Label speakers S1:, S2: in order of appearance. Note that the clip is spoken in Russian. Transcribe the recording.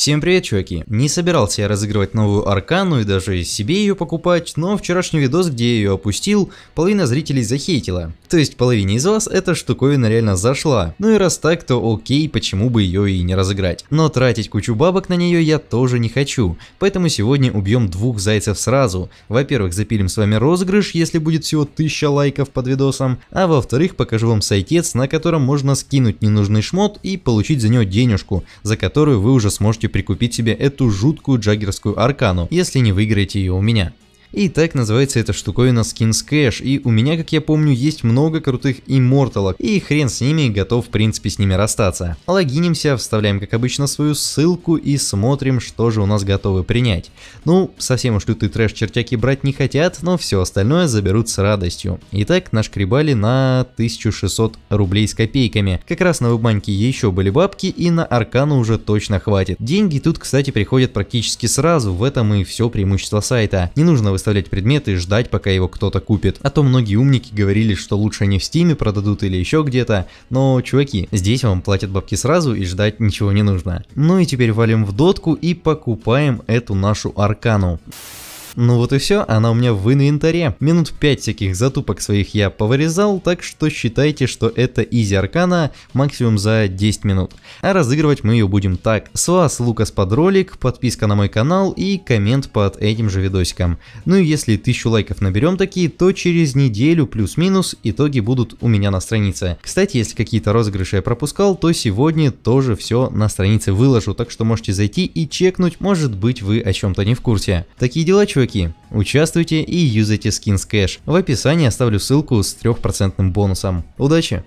S1: Всем привет, чуваки! Не собирался я разыгрывать новую Аркану и даже себе ее покупать, но вчерашний видос, где я ее опустил, половина зрителей захейтила. То есть половине из вас эта штуковина реально зашла. Ну и раз так, то окей, почему бы ее и не разыграть. Но тратить кучу бабок на нее я тоже не хочу, поэтому сегодня убьем двух зайцев сразу. Во-первых, запилим с вами розыгрыш, если будет всего 1000 лайков под видосом, а во-вторых, покажу вам сайтец, на котором можно скинуть ненужный шмот и получить за него денежку, за которую вы уже сможете прикупить себе эту жуткую джаггерскую аркану, если не выиграете ее у меня. И так называется эта штуковина Skins Cash, и у меня, как я помню, есть много крутых имморталок, и хрен с ними, готов в принципе с ними расстаться. Логинимся, вставляем как обычно свою ссылку и смотрим, что же у нас готовы принять. Ну, совсем уж лютый трэш чертяки брать не хотят, но все остальное заберут с радостью. Итак, нашкребали на 1600 рублей с копейками. Как раз на вебманьке еще были бабки, и на аркану уже точно хватит. Деньги тут, кстати, приходят практически сразу, в этом и все преимущество сайта. Не нужно выставлять предметы и ждать, пока его кто-то купит. А то многие умники говорили, что лучше они в стиме продадут или еще где-то, но, чуваки, здесь вам платят бабки сразу и ждать ничего не нужно. Ну и теперь валим в дотку и покупаем эту нашу аркану. Ну вот и все, она у меня в инвентаре. Минут 5 всяких затупок своих я повырезал, так что считайте, что это изи аркана максимум за 10 минут. А разыгрывать мы ее будем так. С вас Лукас под ролик, подписка на мой канал и коммент под этим же видосиком. Ну и если 1000 лайков наберем такие, то через неделю плюс-минус итоги будут у меня на странице. Кстати, если какие-то розыгрыши я пропускал, то сегодня тоже все на странице выложу, так что можете зайти и чекнуть, может быть вы о чем-то не в курсе. Такие дела, чуваки чуваки, участвуйте и юзайте скин кэш. В описании оставлю ссылку с 3% бонусом. Удачи!